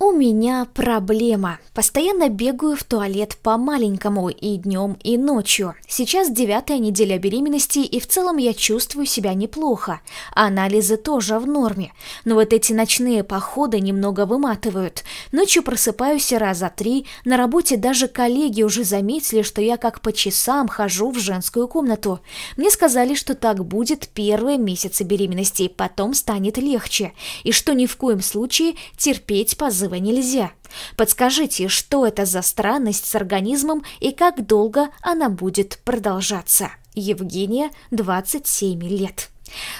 У меня проблема. Постоянно бегаю в туалет по-маленькому и днем, и ночью. Сейчас девятая неделя беременности, и в целом я чувствую себя неплохо. Анализы тоже в норме. Но вот эти ночные походы немного выматывают. Ночью просыпаюсь раза три, на работе даже коллеги уже заметили, что я как по часам хожу в женскую комнату. Мне сказали, что так будет первые месяцы беременности, потом станет легче. И что ни в коем случае терпеть позор отзыва нельзя. Подскажите, что это за странность с организмом и как долго она будет продолжаться? Евгения, 27 лет.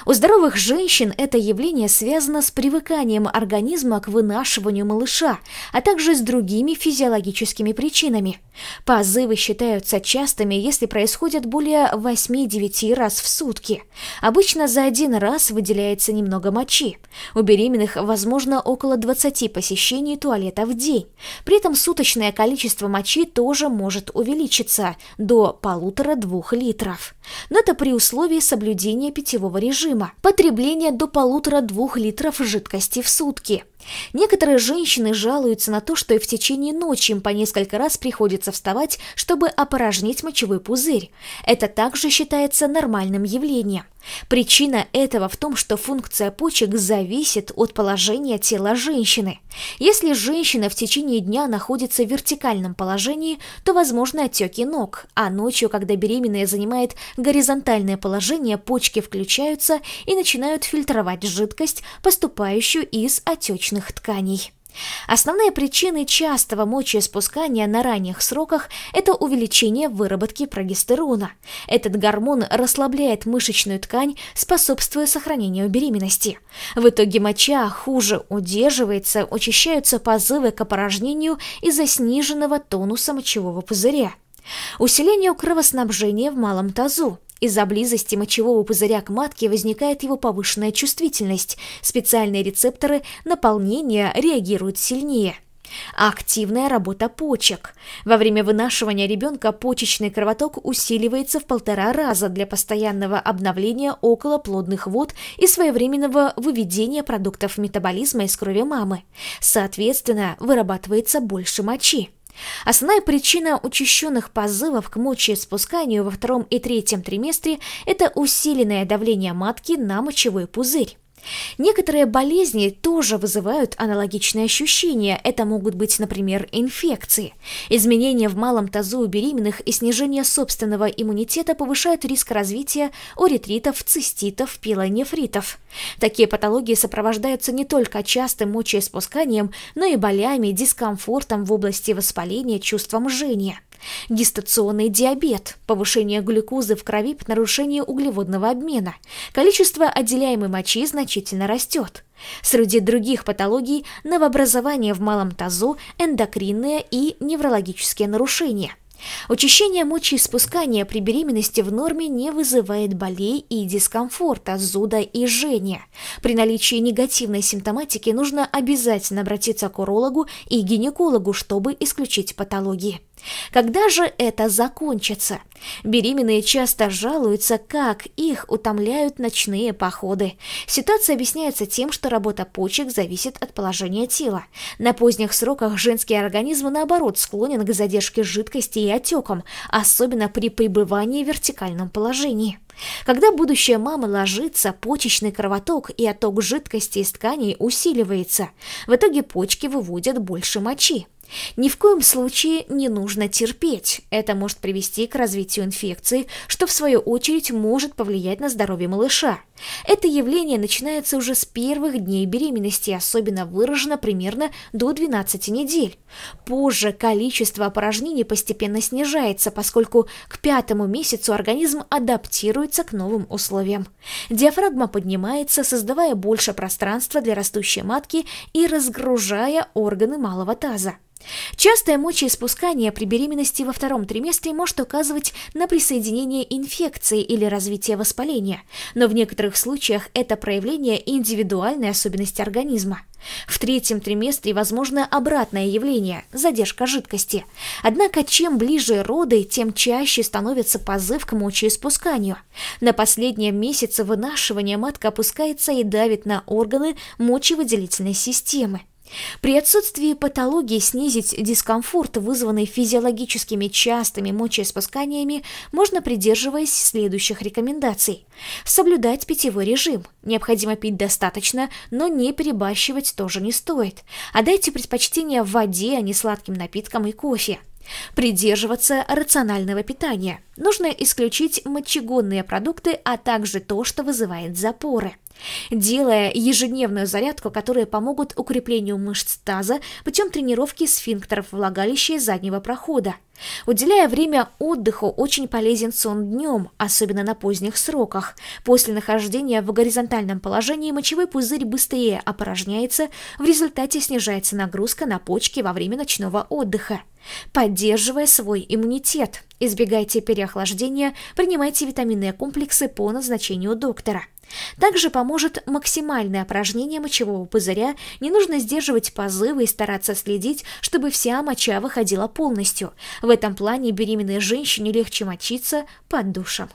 У здоровых женщин это явление связано с привыканием организма к вынашиванию малыша, а также с другими физиологическими причинами. Позывы считаются частыми, если происходят более 8-9 раз в сутки. Обычно за один раз выделяется немного мочи. У беременных возможно около 20 посещений туалета в день. При этом суточное количество мочи тоже может увеличиться до 1,5-2 литров. Но это при условии соблюдения питьевого режима – потребление до полутора-двух литров жидкости в сутки. Некоторые женщины жалуются на то, что и в течение ночи им по несколько раз приходится вставать, чтобы опорожнить мочевой пузырь. Это также считается нормальным явлением. Причина этого в том, что функция почек зависит от положения тела женщины. Если женщина в течение дня находится в вертикальном положении, то возможны отеки ног, а ночью, когда беременная занимает горизонтальное положение, почки включаются и начинают фильтровать жидкость, поступающую из отечных клеточных тканей. Основные причины частого мочеиспускания на ранних сроках – это увеличение выработки прогестерона. Этот гормон расслабляет мышечную ткань, способствуя сохранению беременности. В итоге моча хуже удерживается, очищаются позывы к опорожнению из-за сниженного тонуса мочевого пузыря. Усиление кровоснабжения в малом тазу. Из-за близости мочевого пузыря к матке возникает его повышенная чувствительность, специальные рецепторы наполнения реагируют сильнее. Активная работа почек. Во время вынашивания ребенка почечный кровоток усиливается в полтора раза для постоянного обновления околоплодных вод и своевременного выведения продуктов метаболизма из крови мамы. Соответственно, вырабатывается больше мочи. Основная причина учащенных позывов к мочеиспусканию во втором и третьем триместре – это усиленное давление матки на мочевой пузырь. Некоторые болезни тоже вызывают аналогичные ощущения. Это могут быть, например, инфекции. Изменения в малом тазу у беременных и снижение собственного иммунитета повышают риск развития уретритов, циститов, пилонефритов. Такие патологии сопровождаются не только частым мочеиспусканием, но и болями, дискомфортом в области воспаления, чувством жжения. Гестационный диабет, повышение глюкозы в крови по нарушению углеводного обмена. Количество отделяемой мочи значительно растет. Среди других патологий – новообразование в малом тазу, эндокринные и неврологические нарушения – Учащение мочеиспускания при беременности в норме не вызывает болей и дискомфорта, зуда и жжения. При наличии негативной симптоматики нужно обязательно обратиться к урологу и гинекологу, чтобы исключить патологии. Когда же это закончится? Беременные часто жалуются, как их утомляют ночные походы. Ситуация объясняется тем, что работа почек зависит от положения тела. На поздних сроках женский организм, наоборот, склонен к задержке жидкости и отекам, особенно при пребывании в вертикальном положении. Когда будущая мама ложится, почечный кровоток и отток жидкости из тканей усиливается. В итоге почки выводят больше мочи. Ни в коем случае не нужно терпеть. Это может привести к развитию инфекции, что в свою очередь может повлиять на здоровье малыша. Это явление начинается уже с первых дней беременности, особенно выражено примерно до 12 недель. Позже количество опорожнений постепенно снижается, поскольку к пятому месяцу организм адаптируется к новым условиям. Диафрагма поднимается, создавая больше пространства для растущей матки и разгружая органы малого таза. Частое мочеиспускание при беременности во втором триместре может указывать на присоединение инфекции или развитие воспаления, но в некоторых случаях это проявление индивидуальной особенности организма. В третьем триместре возможно обратное явление – задержка жидкости. Однако чем ближе роды, тем чаще становится позыв к мочеиспусканию. На последнем месяце вынашивания матка опускается и давит на органы мочевыделительной системы. При отсутствии патологии снизить дискомфорт, вызванный физиологическими частыми мочеиспусканиями, можно придерживаясь следующих рекомендаций. Соблюдать питьевой режим. Необходимо пить достаточно, но не перебарщивать тоже не стоит. Отдайте а предпочтение воде, а не сладким напиткам и кофе. Придерживаться рационального питания. Нужно исключить мочегонные продукты, а также то, что вызывает запоры делая ежедневную зарядку, которая помогут укреплению мышц таза путем тренировки сфинктеров влагалища и заднего прохода. Уделяя время отдыху, очень полезен сон днем, особенно на поздних сроках. После нахождения в горизонтальном положении мочевой пузырь быстрее опорожняется, в результате снижается нагрузка на почки во время ночного отдыха. Поддерживая свой иммунитет, избегайте переохлаждения, принимайте витаминные комплексы по назначению доктора. Также поможет максимальное опорожнение мочевого пузыря, не нужно сдерживать позывы и стараться следить, чтобы вся моча выходила полностью. В этом плане беременной женщине легче мочиться под душем.